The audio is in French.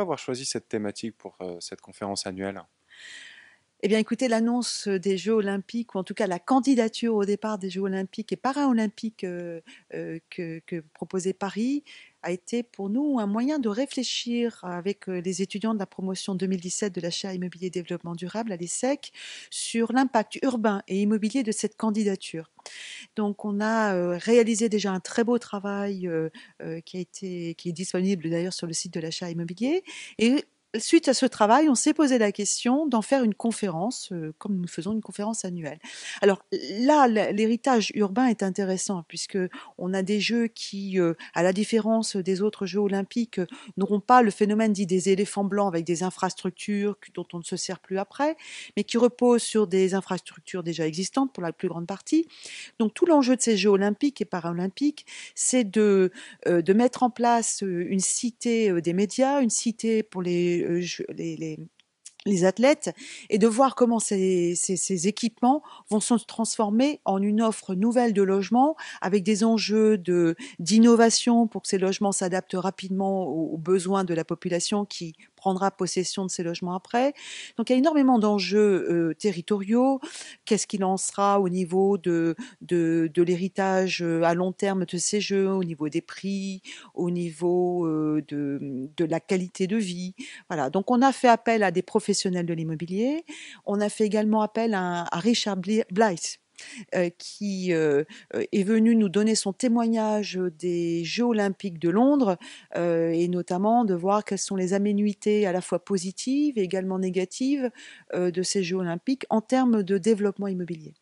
avoir choisi cette thématique pour euh, cette conférence annuelle eh bien, écoutez, l'annonce euh, des Jeux Olympiques, ou en tout cas la candidature au départ des Jeux Olympiques et Paralympiques euh, euh, que, proposait Paris, a été pour nous un moyen de réfléchir avec les étudiants de la promotion 2017 de l'achat Immobilier Développement Durable à l'ESSEC sur l'impact urbain et immobilier de cette candidature. Donc on a réalisé déjà un très beau travail qui, a été, qui est disponible d'ailleurs sur le site de l'achat immobilier et suite à ce travail, on s'est posé la question d'en faire une conférence, euh, comme nous faisons une conférence annuelle. Alors là, l'héritage urbain est intéressant puisque on a des jeux qui, euh, à la différence des autres jeux olympiques, n'auront pas le phénomène dit des éléphants blancs avec des infrastructures dont on ne se sert plus après, mais qui reposent sur des infrastructures déjà existantes pour la plus grande partie. Donc tout l'enjeu de ces jeux olympiques et paralympiques, c'est de, euh, de mettre en place une cité des médias, une cité pour les euh, les, les, athlètes et de voir comment ces, équipements vont se transformer en une offre nouvelle de logements, avec des enjeux de d'innovation pour que ces logements s'adaptent rapidement aux, besoins de la population qui prendra possession de ces logements après. Donc il y a énormément d'enjeux euh, territoriaux. Qu'est-ce qu'il en sera au niveau de, de, l'héritage euh, à long terme de ces jeux, au niveau des prix, au niveau euh, de, de, la qualité de vie. Voilà. Donc on a fait appel à des professionnels de l'immobilier. On a fait également appel à, à Richard Blythe euh, qui euh, euh, est venu nous donner son témoignage des Jeux olympiques de Londres et notamment de voir quelles sont les aménuités à la fois positives et également négatives de ces Jeux olympiques en termes de développement immobilier.